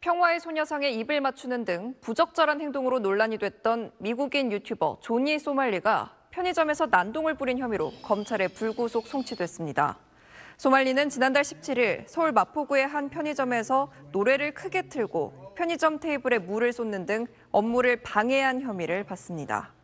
평화의 소녀상에 입을 맞추는 등 부적절한 행동으로 논란이 됐던 미국인 유튜버 조니 소말리가 편의점에서 난동을 부린 혐의로 검찰에 불구속 송치됐습니다. 소말리는 지난달 17일 서울 마포구의 한 편의점에서 노래를 크게 틀고 편의점 테이블에 물을 쏟는 등 업무를 방해한 혐의를 받습니다.